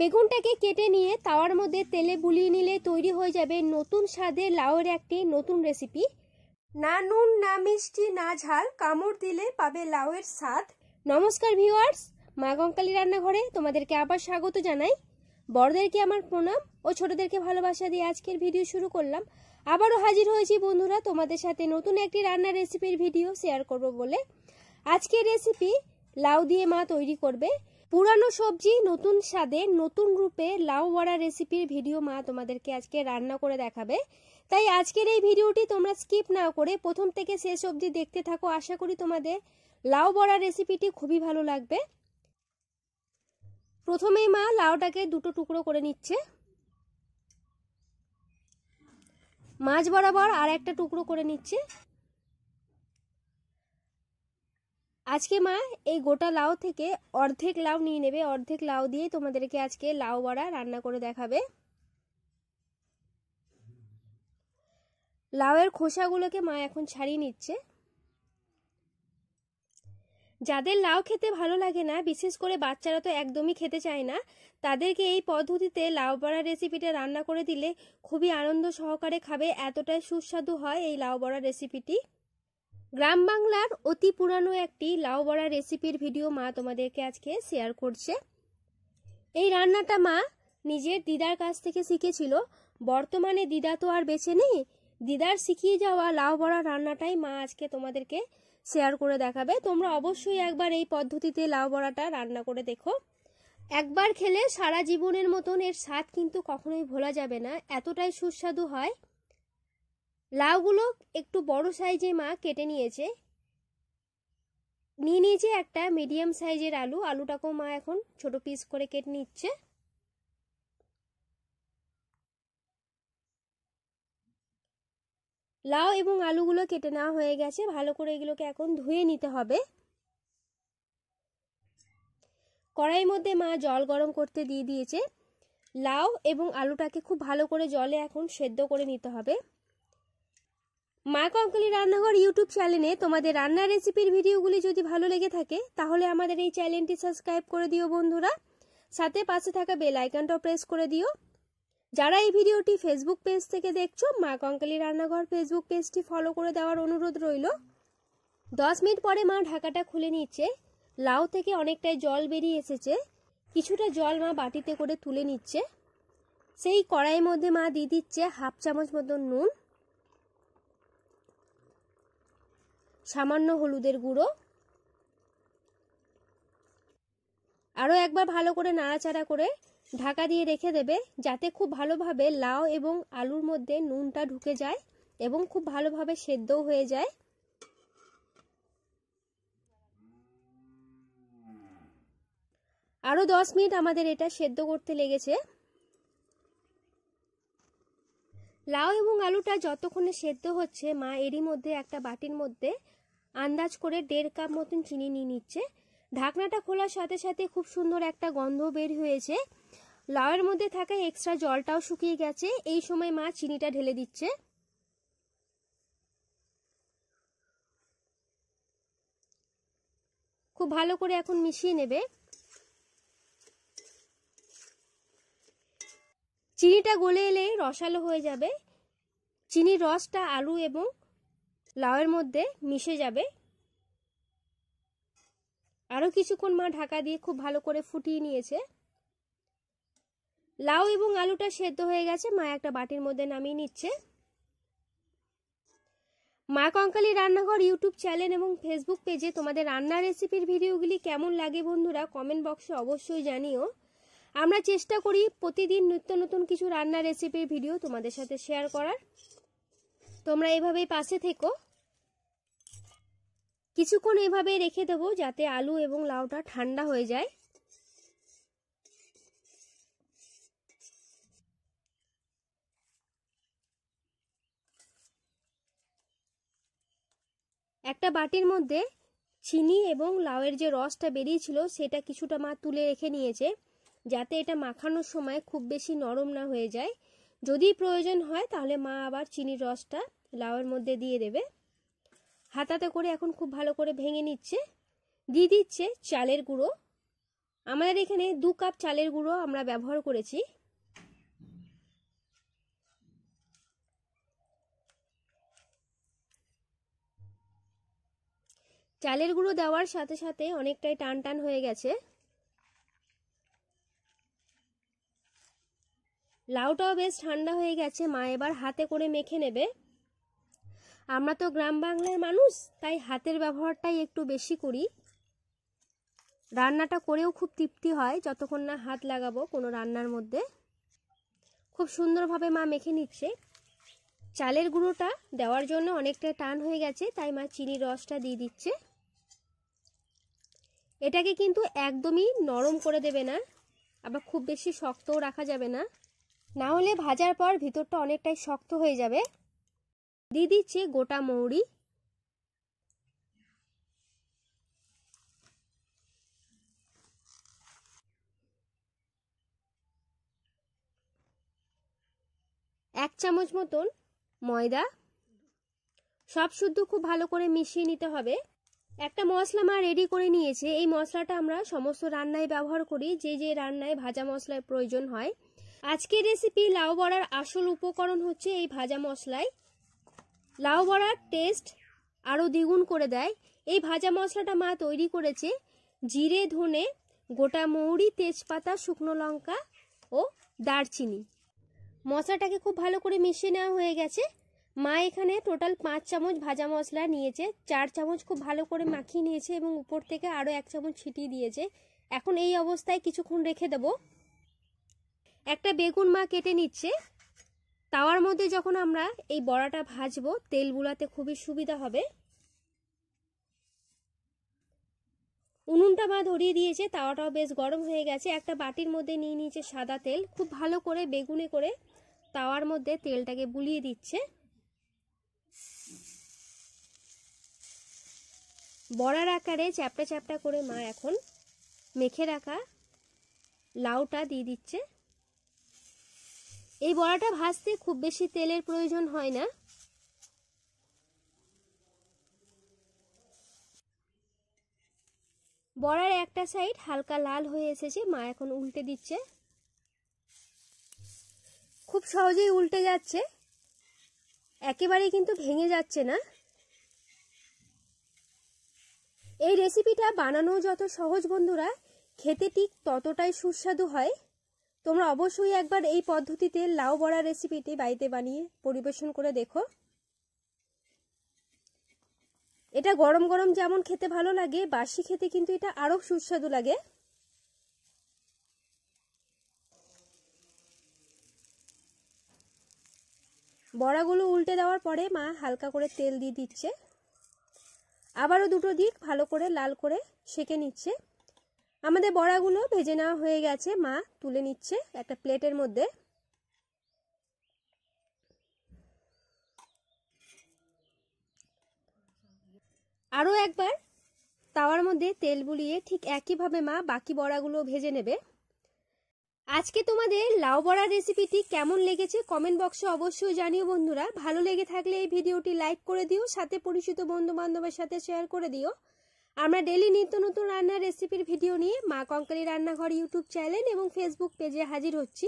বেগুনটাকে কেটে নিয়ে তাওয়ার মধ্যে তেলে বুলিয়ে নিলে তৈরি হয়ে যাবে নতুন স্বাদে লাউয়ের একটি নতুন রেসিপি না নুন না মিষ্টি না ঝাল কামড় দিলে পাবে লাউয়ের স্বাদ নমস্কার ভিউয়ার্স মা গঙ্কালী রান্নাঘরে তোমাদেরকে আবার স্বাগত জানাই বড়দেরকে আমার প্রণাম ও ছোটদেরকে ভালোবাসা দিয়ে আজকের ভিডিও শুরু করলাম আবারও হাজির হয়েছি বন্ধুরা তোমাদের সাথে নতুন একটি রান্নার রেসিপির ভিডিও শেয়ার করব বলে আজকের রেসিপি লাউ দিয়ে মা তৈরি করবে পুরানো সবজি নতুন স্বাদে নতুন রূপে লাউ বড়া রেসিপির ভিডিও মা তোমাদেরকে আজকে রান্না করে দেখাবে তাই আজকের এই ভিডিওটি তোমরা স্কিপ না করে প্রথম থেকে শেষ অবধি দেখতে থাকো আশা করি তোমাদের লাউ বড়া রেসিপিটি খুবই ভালো লাগবে প্রথমেই মা লাউটাকে দুটো টুকরো করে নিচ্ছে মাছ বরাবর আর একটা টুকরো করে নিচ্ছে আজকে মা এই গোটা লাউ থেকে অর্ধেক লাউ নিয়ে নেবে অর্ধেক লাউ দিয়ে তোমাদেরকে আজকে লাউ বড়া রান্না করে দেখাবে লাউয়ের খোসাগুলোকে মা এখন ছাড়িয়ে নিচ্ছে যাদের লাউ খেতে ভালো লাগে না বিশেষ করে বাচ্চারা তো একদমই খেতে চায় না তাদেরকে এই পদ্ধতিতে লাউ বড়া রেসিপিটা রান্না করে দিলে খুবই আনন্দ সহকারে খাবে এতটাই সুস্বাদু হয় এই লাউ বড়া রেসিপিটি গ্রাম বাংলার অতি পুরানো একটি লাউ বড়া রেসিপির ভিডিও মা তোমাদেরকে আজকে শেয়ার করছে এই রান্নাটা মা নিজের দিদার কাছ থেকে শিখেছিল বর্তমানে দিদা তো আর বেছে নেই দিদার শিখিয়ে যাওয়া লাউ বড়া রান্নাটাই মা আজকে তোমাদেরকে শেয়ার করে দেখাবে তোমরা অবশ্যই একবার এই পদ্ধতিতে লাউ বড়াটা রান্না করে দেখো একবার খেলে সারা জীবনের মতন এর স্বাদ কিন্তু কখনোই ভোলা যাবে না এতটাই সুস্বাদু হয় লাউগুলো একটু বড় সাইজে মা কেটে নিয়েছে নিয়ে নিয়েছে একটা মিডিয়াম সাইজের আলু আলুটাকেও মা এখন ছোট পিস করে কেটে নিচ্ছে লাউ এবং আলুগুলো কেটে নেওয়া হয়ে গেছে ভালো করে এগুলোকে এখন ধুয়ে নিতে হবে কড়াইয়ের মধ্যে মা জল গরম করতে দিয়ে দিয়েছে লাউ এবং আলুটাকে খুব ভালো করে জলে এখন সেদ্ধ করে নিতে হবে মা কঙ্কালি রান্নাঘর ইউটিউব চ্যানেলে তোমাদের রান্নার রেসিপির ভিডিওগুলি যদি ভালো লেগে থাকে তাহলে আমাদের এই চ্যানেলটি সাবস্ক্রাইব করে দিও বন্ধুরা সাথে পাশে থাকা বেল আইকনটাও প্রেস করে দিও যারা এই ভিডিওটি ফেসবুক পেজ থেকে দেখছো মা কঙ্কালি রান্নাঘর ফেসবুক পেজটি ফলো করে দেওয়ার অনুরোধ রইল দশ মিনিট পরে মা ঢাকাটা খুলে নিচ্ছে লাউ থেকে অনেকটাই জল বেরিয়ে এসেছে কিছুটা জল মা বাটিতে করে তুলে নিচ্ছে সেই কড়াইয়ের মধ্যে মা দিয়ে দিচ্ছে হাফ চামচ মতন নুন সামান্য হলুদের গুঁড়ো আরও একবার ভালো করে নাড়াচাড়া করে ঢাকা দিয়ে রেখে দেবে যাতে খুব ভালোভাবে লাউ এবং আলুর মধ্যে নুনটা ঢুকে যায় এবং খুব ভালোভাবে সেদ্ধও হয়ে যায় আরও দশ মিনিট আমাদের এটা সেদ্ধ করতে লেগেছে লাউ এবং আলুটা যতক্ষণে সেদ্ধ হচ্ছে মা এরই মধ্যে একটা বাটির মধ্যে আন্দাজ করে দেড় কাপ মতন চিনি নিয়ে নিচ্ছে ঢাকনাটা খোলার সাথে সাথে খুব সুন্দর একটা গন্ধ বের হয়েছে লাউয়ের মধ্যে থাকা এক্সট্রা জলটাও শুকিয়ে গেছে এই সময় মা চিনিটা ঢেলে দিচ্ছে খুব ভালো করে এখন মিশিয়ে নেবে চিনিটা গলে এলে রসালো হয়ে যাবে চিনির রসটা আলু এবং লাউয়ের মধ্যে মিশে যাবে আরও কিছুক্ষণ মা ঢাকা দিয়ে খুব ভালো করে ফুটিয়ে নিয়েছে লাউ এবং আলুটা সেদ্ধ হয়ে গেছে মা একটা বাটির মধ্যে নামিয়ে নিচ্ছে মা কঙ্কালী রান্নাঘর ইউটিউব চ্যানেল এবং ফেসবুক পেজে তোমাদের রান্নার রেসিপির ভিডিওগুলি কেমন লাগে বন্ধুরা কমেন্ট বক্সে অবশ্যই জানিও আমরা চেষ্টা করি প্রতিদিন নিত্য নতুন কিছু রান্নার রেসিপির ভিডিও তোমাদের সাথে শেয়ার করার তোমরা এভাবেই পাশে থেকো কিছুক্ষণ এভাবে রেখে দেবো যাতে আলু এবং লাউটা ঠান্ডা হয়ে যায় একটা বাটির মধ্যে চিনি এবং লাউয়ের যে রসটা বেরিয়েছিল সেটা কিছুটা মা তুলে রেখে নিয়েছে যাতে এটা মাখানোর সময় খুব বেশি নরম না হয়ে যায় যদি প্রয়োজন হয় তাহলে মা আবার চিনির রসটা লাউয়ের মধ্যে দিয়ে দেবে হাতাতে করে এখন খুব ভালো করে ভেঙে নিচ্ছে দিয়ে দিচ্ছে চালের গুঁড়ো আমাদের এখানে দু কাপ চালের গুঁড়ো আমরা ব্যবহার করেছি চালের গুঁড়ো দেওয়ার সাথে সাথে অনেকটাই টান টান হয়ে গেছে লাউটাও বেশ ঠান্ডা হয়ে গেছে মা এবার হাতে করে মেখে নেবে আমরা তো গ্রাম বাংলার মানুষ তাই হাতের ব্যবহারটাই একটু বেশি করি রান্নাটা করেও খুব তৃপ্তি হয় যতক্ষণ না হাত লাগাবো কোনো রান্নার মধ্যে খুব সুন্দরভাবে মা মেখে নিচ্ছে চালের গুঁড়োটা দেওয়ার জন্য অনেকটা টান হয়ে গেছে তাই মা চিনির রসটা দিয়ে দিচ্ছে এটাকে কিন্তু একদমই নরম করে দেবে না আবার খুব বেশি শক্তও রাখা যাবে না না হলে ভাজার পর ভিতরটা অনেকটাই শক্ত হয়ে যাবে দিয়ে দিচ্ছি গোটা মৌরি এক চামচ মতন ময়দা সব শুদ্ধ খুব ভালো করে মিশিয়ে নিতে হবে একটা মশলা মা রেডি করে নিয়েছে এই মশলাটা আমরা সমস্ত রান্নায় ব্যবহার করি যে যে রান্নায় ভাজা মশলার প্রয়োজন হয় আজকের রেসিপি লাউ বড়ার আসল উপকরণ হচ্ছে এই ভাজা মশলাই লাউ বড়ার টেস্ট আরও দ্বিগুণ করে দেয় এই ভাজা মশলাটা মা তৈরি করেছে জিরে ধনে গোটা মৌরি তেজপাতা শুকনো লঙ্কা ও দারচিনি মশলাটাকে খুব ভালো করে মিশিয়ে নেওয়া হয়ে গেছে মা এখানে টোটাল পাঁচ চামচ ভাজা মশলা নিয়েছে চার চামচ খুব ভালো করে মাখিয়ে নিয়েছে এবং উপর থেকে আরও এক চামচ ছিটিয়ে দিয়েছে এখন এই অবস্থায় কিছুক্ষণ রেখে দেবো একটা বেগুন মা কেটে নিচ্ছে তাওয়ার মধ্যে যখন আমরা এই বড়াটা ভাজবো তেল বুলাতে খুবই সুবিধা হবে উনুনটা মা ধরিয়ে দিয়েছে তাওয়াটাও বেশ গরম হয়ে গেছে একটা বাটির মধ্যে নিয়ে নিয়েছে সাদা তেল খুব ভালো করে বেগুনে করে তাওয়ার মধ্যে তেলটাকে বুলিয়ে দিচ্ছে বড়ার আকারে চ্যাপটা চ্যাপটা করে মা এখন মেখে রাখা লাউটা দিয়ে দিচ্ছে এই বড়াটা ভাজতে খুব বেশি তেলের প্রয়োজন হয় না বড়ার একটা সাইড হালকা লাল হয়ে এসেছে মা এখন উল্টে দিচ্ছে খুব সহজেই উল্টে যাচ্ছে একেবারেই কিন্তু ভেঙে যাচ্ছে না এই রেসিপিটা বানানো যত সহজ বন্ধুরা খেতে ঠিক ততটাই সুস্বাদু হয় তোমরা অবশ্যই একবার এই পদ্ধতিতে লাউ বড়া রেসিপিটি বাড়িতে বানিয়ে পরিবেশন করে দেখো এটা গরম গরম যেমন খেতে ভালো লাগে বাসি খেতে কিন্তু এটা আরও সুস্বাদু লাগে বড়াগুলো উল্টে দেওয়ার পরে মা হালকা করে তেল দিয়ে দিচ্ছে আবারও দুটো দিক ভালো করে লাল করে সেকে নিচ্ছে আমাদের বড়াগুলো ভেজে নেওয়া হয়ে গেছে মা তুলে নিচ্ছে একটা প্লেটের মধ্যে আরও একবার তাওয়ার মধ্যে তেল বুলিয়ে ঠিক একইভাবে মা বাকি বড়াগুলো ভেজে নেবে আজকে তোমাদের লাউ বড়ার রেসিপিটি কেমন লেগেছে কমেন্ট বক্সে অবশ্যই জানিও বন্ধুরা ভালো লেগে থাকলে এই ভিডিওটি লাইক করে দিও সাথে পরিচিত বন্ধু বান্ধবের সাথে শেয়ার করে দিও আমরা ডেলি নিত্য নতুন রান্নার রেসিপির ভিডিও নিয়ে মা কঙ্কালি রান্নাঘর ইউটিউব চ্যানেল এবং ফেসবুক পেজে হাজির হচ্ছি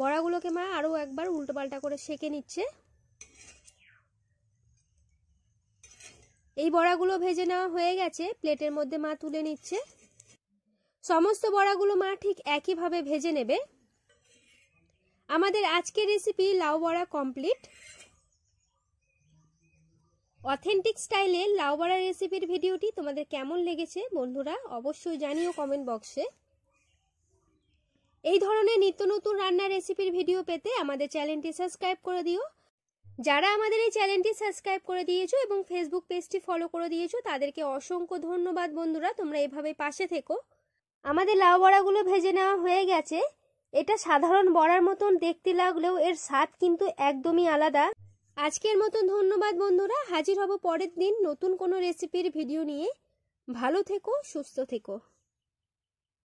বড়াগুলোকে মা আরও একবার উল্টোপাল্টা করে সেকে নিচ্ছে এই বড়াগুলো ভেজে নেওয়া হয়ে গেছে প্লেটের মধ্যে মা তুলে নিচ্ছে সমস্ত বড়াগুলো মা ঠিক একইভাবে ভেজে নেবে আমাদের আজকের রেসিপি লাউ বড়া কমপ্লিট অথেন্টিক স্টাইলে লাউ বড়া রেসিপির ভিডিওটি তোমাদের কেমন লেগেছে বন্ধুরা অবশ্যই জানিও কমেন্ট বক্সে এই ধরনের নিত্য নতুন রান্নার রেসিপির ভিডিও পেতে আমাদের চ্যানেলটি সাবস্ক্রাইব করে দিও যারা আমাদের এই চ্যানেলটি সাবস্ক্রাইব করে দিয়েছো এবং ফেসবুক পেজটি ফলো করে দিয়েছো তাদেরকে অসংখ্য ধন্যবাদ বন্ধুরা তোমরা এভাবে পাশে থেকো আমাদের লাউ বড়াগুলো ভেজে নেওয়া হয়ে গেছে এটা সাধারণ বড়ার মতন দেখতে লাগলেও এর স্বাদ কিন্তু একদমই আলাদা আজকের মতন ধন্যবাদ বন্ধুরা হাজির হব পরের দিন নতুন কোনো রেসিপির ভিডিও নিয়ে ভালো থেকো সুস্থ থেকো